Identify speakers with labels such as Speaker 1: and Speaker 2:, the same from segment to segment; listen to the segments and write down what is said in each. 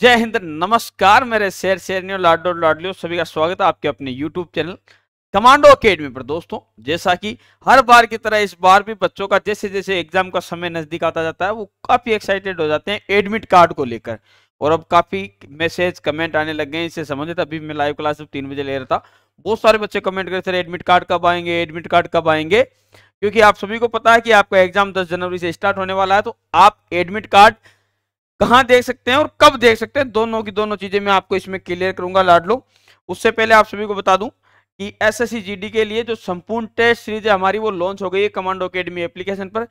Speaker 1: जय हिंद नमस्कार मेरे शेर शेरनियो लाडो लाडलियो सभी का स्वागत है आपके अपने यूट्यूब चैनल कमांडो अकेडमी पर दोस्तों जैसा कि हर बार की तरह इस बार भी बच्चों का जैसे जैसे एग्जाम का समय नजदीक आता जाता है वो काफी एक्साइटेड हो जाते हैं एडमिट कार्ड को लेकर और अब काफी मैसेज कमेंट आने लग गए इससे संबंधित अभी मैं लाइव क्लास जब तीन बजे ले रहा था बहुत सारे बच्चे कमेंट करते थे एडमिट कार्ड कब आएंगे एडमिट कार्ड कब आएंगे क्योंकि आप सभी को पता है कि आपका एग्जाम दस जनवरी से स्टार्ट होने वाला है तो आप एडमिट कार्ड कहाँ देख सकते हैं और कब देख सकते हैं दोनों की दोनों चीजें मैं आपको इसमें क्लियर करूंगा लाड उससे पहले आप सभी को बता दूं कि एस एस के लिए जो संपूर्ण टेस्ट सीरीज है हमारी वो लॉन्च हो गई है कमांडो अकेडमी एप्लीकेशन पर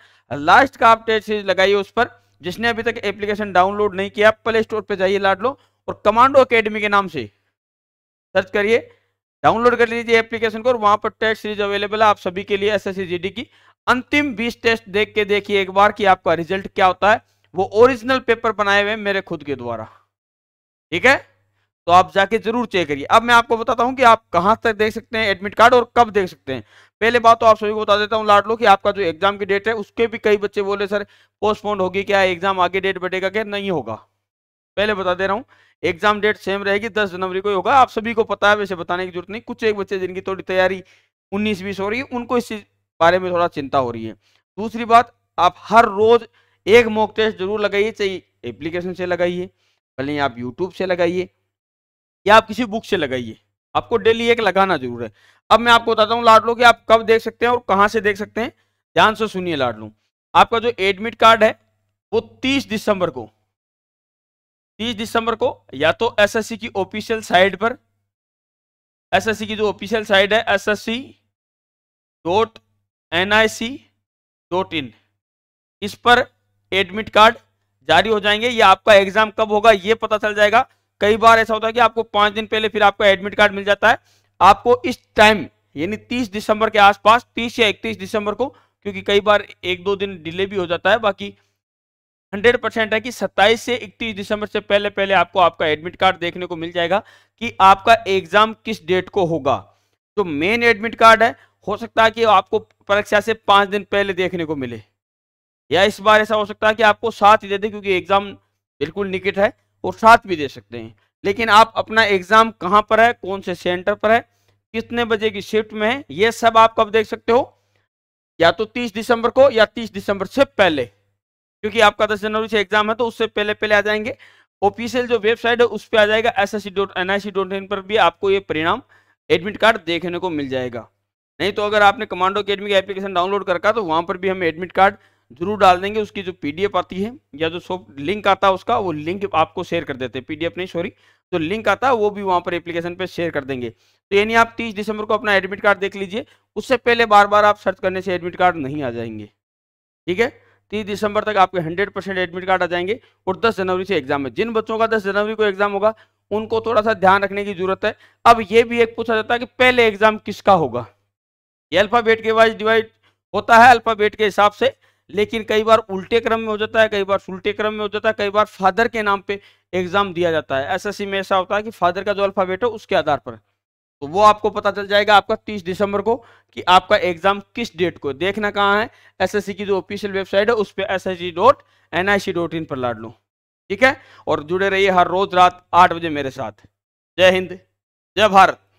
Speaker 1: लास्ट का आप टेस्ट सीरीज लगाइए उस पर जिसने अभी तक एप्लीकेशन डाउनलोड नहीं किया प्ले स्टोर पर जाइए लाड लो और कमांडो अकेडमी के नाम से सर्च करिए डाउनलोड कर लीजिए एप्लीकेशन को और वहां पर टेस्ट सीरीज अवेलेबल है आप सभी के लिए एस एस की अंतिम बीस टेस्ट देख के देखिए एक बार कि आपका रिजल्ट क्या होता है वो ओरिजिनल पेपर बनाए हुए मेरे खुद के द्वारा ठीक है तो आप जाके जरूर चेक करिए अब मैं आपको बताता हूँ कि आप कहाँ तक देख सकते हैं एडमिट कार्ड और कब देख सकते हैं पहले बात तो आप सभी को बता देता हूँ लाट लो कि आपका जो एग्जाम की डेट है उसके भी कई बच्चे बोले सर पोस्टपोन होगी क्या एग्जाम आगे डेट बढ़ेगा क्या नहीं होगा पहले बता दे रहा हूँ एग्जाम डेट सेम रहेगी दस जनवरी को ही होगा आप सभी को पता है वैसे बताने की जरूरत नहीं कुछ एक बच्चे जिनकी थोड़ी तैयारी उन्नीस बीस हो रही है उनको इस बारे में थोड़ा चिंता हो रही है दूसरी बात आप हर रोज एक मॉक टेस्ट जरूर लगाइए चाहे एप्लीकेशन से लगाइए भले आप यूट्यूब से लगाइए या आप किसी बुक से लगाइए आपको डेली एक लगाना जरूर है अब मैं आपको बताता हूँ लाडलो कि आप कब देख सकते हैं और कहाँ से देख सकते हैं ध्यान से सुनिए लाडलो आपका जो एडमिट कार्ड है वो तीस दिसंबर को तीस दिसंबर को या तो एसएससी की ऑफिशियल साइट पर एसएससी की जो ऑफिशियल साइट है एसएससी डॉट इस पर एडमिट कार्ड जारी हो जाएंगे या आपका एग्जाम कब होगा ये पता चल जाएगा कई बार ऐसा होता है कि आपको पांच दिन पहले फिर आपका एडमिट कार्ड मिल जाता है आपको इस टाइम यानी तीस दिसंबर के आसपास तीस या इकतीस दिसंबर को क्योंकि कई बार एक दो दिन डिले भी हो जाता है बाकी 100 परसेंट है कि 27 से 31 दिसंबर से पहले पहले आपको आपका एडमिट कार्ड देखने को मिल जाएगा कि आपका एग्जाम किस डेट को होगा जो मेन एडमिट कार्ड है हो सकता है कि आपको परीक्षा से पांच दिन पहले देखने को मिले या इस बार ऐसा हो सकता है कि आपको साथ ही दे दे क्योंकि एग्जाम बिल्कुल निकट है और साथ भी दे सकते हैं लेकिन आप अपना एग्जाम कहाँ पर है कौन से सेंटर पर है कितने बजे की शिफ्ट में है ये सब आप कब देख सकते हो या तो 30 दिसंबर को या 30 दिसंबर से पहले क्योंकि आपका 10 जनवरी से एग्जाम है तो उससे पहले पहले आ जाएंगे ऑफिशियल जो वेबसाइट है उस पर आ जाएगा एस एस पर भी आपको ये परिणाम एडमिट कार्ड देखने को मिल जाएगा नहीं तो अगर आपने कमांडो अकेडमी का एप्लीकेशन डाउनलोड कर रखा तो वहाँ पर भी हमें एडमिट कार्ड जरूर डाल देंगे उसकी जो पीडीएफ आती है या जो सॉफ्ट लिंक आता है उसका वो लिंक आपको शेयर कर देते हैं पीडीएफ नहीं सॉरी जो लिंक आता है वो भी वहाँ पर एप्लीकेशन पर शेयर कर देंगे तो यानी आप तीस दिसंबर को अपना एडमिट कार्ड देख लीजिए उससे पहले बार बार आप सर्च करने से एडमिट कार्ड नहीं आ जाएंगे ठीक है तीस दिसंबर तक आपके हंड्रेड परसेंट एडमिट कार्ड आ जाएंगे और दस जनवरी से एग्जाम है जिन बच्चों का दस जनवरी को एग्जाम होगा उनको थोड़ा सा ध्यान रखने की जरूरत है अब ये भी एक पूछा जाता है कि पहले एग्जाम किसका होगा ये अल्फाबेट के वाइज डिवाइड होता है अल्फाबेट के हिसाब से लेकिन कई बार उल्टे क्रम में हो जाता है कई बार उल्टे क्रम में हो जाता है कई बार फादर के नाम पे एग्जाम दिया जाता है एसएससी में ऐसा होता है कि फादर का जो अल्फाबेट है उसके आधार पर तो वो आपको पता चल जाएगा आपका 30 दिसंबर को कि आपका एग्जाम किस डेट को देखना कहाँ है एस की जो ऑफिशियल वेबसाइट है उस पर S S C dot N I C dot in पर लाड लो ठीक है और जुड़े रहिए हर रोज रात आठ बजे मेरे साथ जय हिंद जय भारत